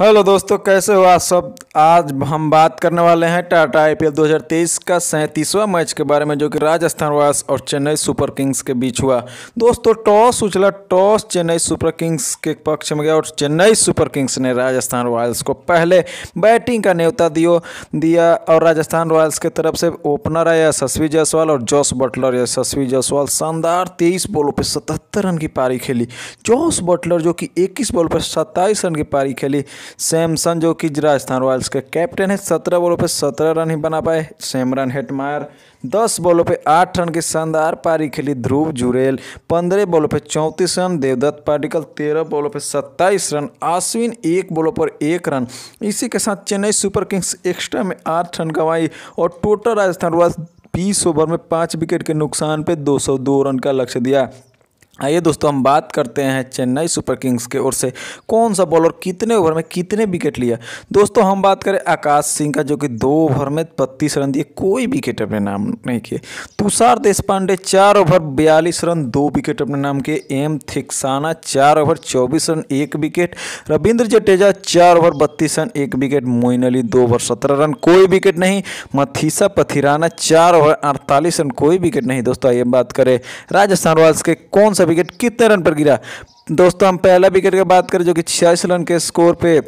hello दोस्तों कैसे हो आप सब आज हम बात करने वाले हैं टाटा आईपीएल 2023 का सैंतीसवां मैच के बारे में जो कि राजस्थान रॉयल्स और चेन्नई सुपर किंग्स के बीच हुआ दोस्तों टॉस उछला टॉस चेन्नई सुपर किंग्स के पक्ष में गया और चेन्नई सुपर किंग्स ने राजस्थान रॉयल्स को पहले बैटिंग का न्यौता दियो दिया और राजस्थान रॉयल्स की तरफ से ओपनर आया यशस्वी जायसवाल और जॉस बटलर यशस्वी जायसवाल शानदार तेईस बॉलों पर सतहत्तर रन की पारी खेली जॉस बटलर जो कि इक्कीस बॉल पर सत्ताईस रन की पारी खेली सैमसन जो कि राजस्थान रॉयल्स के कैप्टन है सत्रह बॉलों पर सत्रह रन ही बना पाए सैमरन हेटमायर दस बॉलों पे आठ रन की शानदार पारी खेली ध्रुव जुरेल पंद्रह बॉलों पे चौंतीस रन देवदत्त पार्टिकल तेरह बॉलों पे सत्ताईस रन आश्विन एक बॉलों पर एक रन इसी के साथ चेन्नई सुपर किंग्स एक्स्ट्रा में आठ रन गंवाई और टोटल राजस्थान रॉयल्स बीस ओवर में पाँच विकेट के नुकसान पर दो रन का लक्ष्य दिया आइए दोस्तों हम बात करते हैं चेन्नई सुपर किंग्स के ओर से कौन सा बॉलर कितने ओवर में कितने विकेट लिया दोस्तों हम बात करें आकाश सिंह का जो कि दो ओवर में बत्तीस रन दिए कोई विकेट अपने नाम नहीं किए तुषार देशपांडे चार ओवर बयालीस रन दो विकेट अपने नाम किए एम थिक्साना चार ओवर चौबीस रन एक विकेट रविंद्र जडेजा चार ओवर बत्तीस रन एक विकेट मोइन अली दो ओवर सत्रह रन कोई विकेट नहीं मथीसा पथिराना चार ओवर अड़तालीस रन कोई विकेट नहीं दोस्तों आइए बात करें राजस्थान रॉयल्स के कौन सा विकेट कितने रन पर गिरा दोस्तों हम पहला विकेट की बात करें जो कि छियालीस रन के स्कोर पे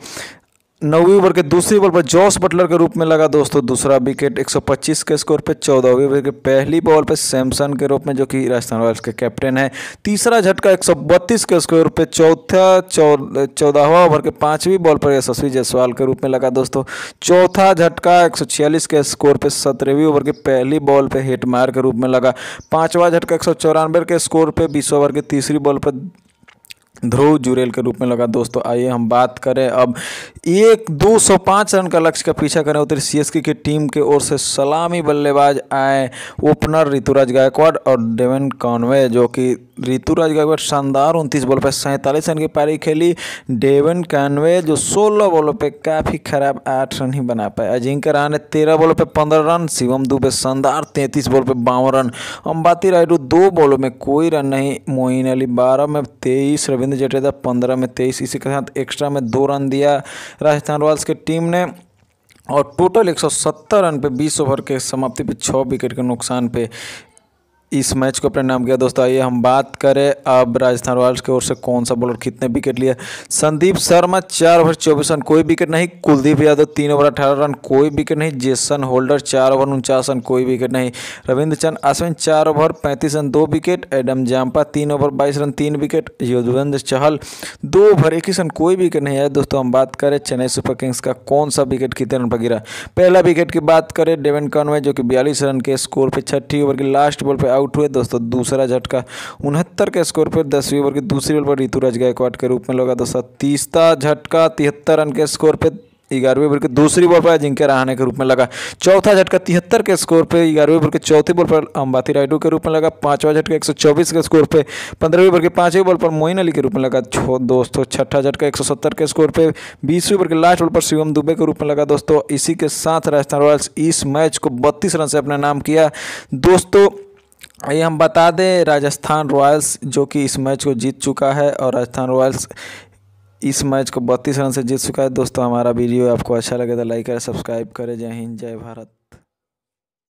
नौवीं ओवर के दूसरी बॉल पर जॉस बटलर के रूप में लगा दोस्तों दूसरा विकेट 125 के स्कोर पर चौदहवीं ओवर के पहली बॉल पर सैमसन के रूप में जो कि राजस्थान रॉयल्स के कैप्टन है तीसरा झटका 132 के स्कोर पर चौथा चौदहवा ओवर के पांचवी बॉल पर यशस्वी जायसवाल के रूप में लगा दोस्तों चौथा झटका एक के स्कोर पर सत्रहवीं ओवर के पहली बॉल पर हेटमार के रूप में लगा पाँचवा झटका एक के स्कोर पर बीस ओवर की तीसरी बॉल पर ध्रुव जुरेल के रूप में लगा दोस्तों आइए हम बात करें अब एक दो सौ पाँच रन का लक्ष्य का पीछा करें उधर सीएसके की टीम के ओर से सलामी बल्लेबाज आए ओपनर ऋतुराज गायकवाड़ और डेवन कॉनवे जो कि ऋतुराज गायकवाड़ शानदार उनतीस बॉल पर सैंतालीस रन की पारी खेली डेवन कैनवे जो सोलह बॉलों पे काफ़ी खराब आठ रन ही बना पाए अजिंक्य रहा ने तेरह बॉलों पे पंद्रह रन शिवम दुबे शानदार तैंतीस बॉल पे बावन रन अम्बाती रायडू दो बॉलों में कोई रन नहीं मोइन अली बारह में तेईस रविंद्र जडेजा पंद्रह में तेईस इसी के साथ एक्स्ट्रा में दो रन दिया राजस्थान रॉयल्स की टीम ने और टोटल 170 रन पे 20 ओवर के समाप्ति पे 6 विकेट के नुकसान पे इस मैच को अपने नाम किया दोस्तों आइए हम बात करें अब राजस्थान रॉयल्स की ओर से कौन सा बॉलर कितने विकेट लिया संदीप शर्मा चार ओवर चौबीस रन कोई विकेट नहीं कुलदीप यादव तीन ओवर अठारह रन कोई विकेट नहीं जेसन होल्डर चार ओवर उनचास रन कोई विकेट नहीं रविंद्र चंद अश्विन चार ओवर पैंतीस रन दो विकेट एडम जाम्पा तीन ओवर बाईस रन तीन विकेट युजवेंद्र चहल दो ओवर इक्कीस रन कोई विकेट नहीं आया दोस्तों हम बात करें चेन्नई सुपर किंग्स का कौन सा विकेट कितने रन पर गिरा पहला विकेट की बात करें डेविन कॉनवे जो कि बयालीस रन के स्कोर पर छठी ओवर की लास्ट बॉल पर आउट हुए दोस्तों दूसरा झटका उनहत्तर के स्कोर पर दसवीं ओवर की दूसरी ओवर पर ऋतुराज गायकवाड के रूप में लगा दोस्तों तीसरा झटका तिहत्तर रन के स्कोर पर ग्यारहवें ओवर के दूसरी बॉल पर अजिंक्य रहाणे के रूप में लगा चौथा झटका तिहत्तर के स्कोर पे ग्यारहवें ओवर के चौथे बॉल पर अंबाती राइडू के रूप में लगा पांचवा झटका 124 के स्कोर पे पंद्रहवें ओवर के पांचवें बॉल पर मोइन अली के रूप में लगा दोस्तों छठा झटका 170 के स्कोर पे बीसवें ओवर के लास्ट बॉल पर शिवम दुबे के रूप में लगा दोस्तों इसी के साथ राजस्थान रॉयल्स इस मैच को बत्तीस रन से अपना नाम किया दोस्तों ये हम बता दें राजस्थान रॉयल्स जो कि इस मैच को जीत चुका है और राजस्थान रॉयल्स इस मैच को बत्तीस रन से जीत चुका है दोस्तों हमारा वीडियो आपको अच्छा लगे तो लाइक करें सब्सक्राइब करें जय हिंद जय भारत